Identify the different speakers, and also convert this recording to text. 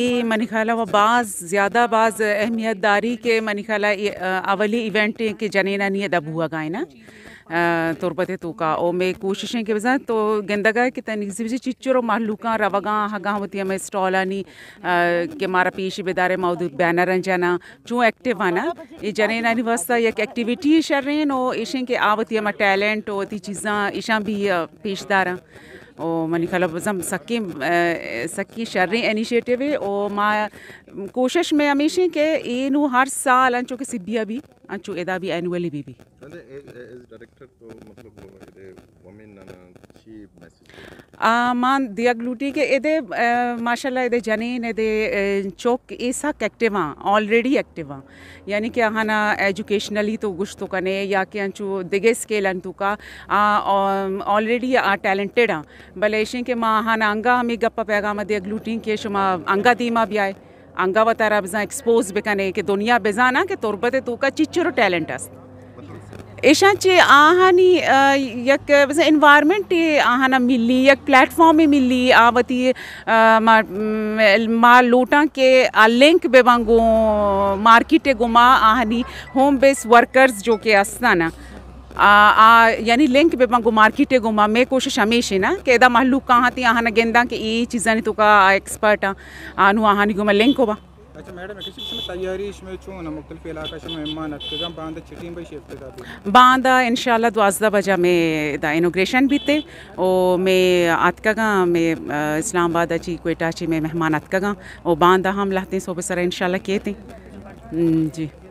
Speaker 1: ई मनिखाला व बाज़ ज़्यादा बाज़ अहमियत दारी के मनिखाला अवली इवेंट के जनेना नहीं दब हुआ गायना तुरबत तो का ओ मे कोशिशें के बजा तो गेंदगा कि तनिजी चिच्चुर महलूका रवगा हगा होती हमें स्टॉल आनी के मारा पेश बेदारे माउद बैनर जाना जो एक्टिव आना ये जने नानी वस्ता एक एक्टिविटी शर रहे ओ इशें के आवती मैं टैलेंट ओ चीज़ा ईशा भी पेशदारा u mani ख्याल बज़म सक्की सक्की शर्री इनिशिएटिव है और मां कोशिश में हमेशा के इनू हर साल अंचो के सिबिया भी अंचो एदा भी एनुअली भी भी मान दियाग्लूटी के ये माशाला ये जनीन ये चौक ये सक एक्टिव हाँ ऑलरेडी एक्टिव हाँ यानी कि अहाँ ना एजुकेशनली तो गुश तो कने या कि अंचू दिगे स्केल अन तू का ऑलरेडी आ टैलेंटेड हाँ भले ऐसे कि माँ अहाँ ना अंगा हमें गप्पा पैगाम दियाग्लूटी के शुमा अंगा दीमा भी आए अंगा वतारा बजा एक्सपोज भी कने कि दुनिया बेजाना कि तुरबते तू तो का चिचुर टैलेंट अस्त एशाचे आहानी यक एनवायरमेंट आहाना मिली यक प्लेटफॉर्म ही मिली आवती मा लोटा के आ लिंक बेवांगो मार्केटे गुमा आहानी होम बेस वर्कर्स जो के अस्ताना आ, आ यानी लिंक पे पंगो मार्केटे गुमा मैं कोशिश हमेशा ना कि एदा महलूक कहाँ थी आहाना गेंदा के ये चीज़ा नहीं तो का एक्सपर्ट आ आनू आहानी गुमा लिंक होगा अच्छा इनशाला तैयारी बजा में द इनोग्रेशन भी और मैं अतकगा मैं इस्लामाबाद अची कोटा अची मैं मेहमान अतकगा और बांदा हम लाते सो बसरा इन शाला किए हम्म, जी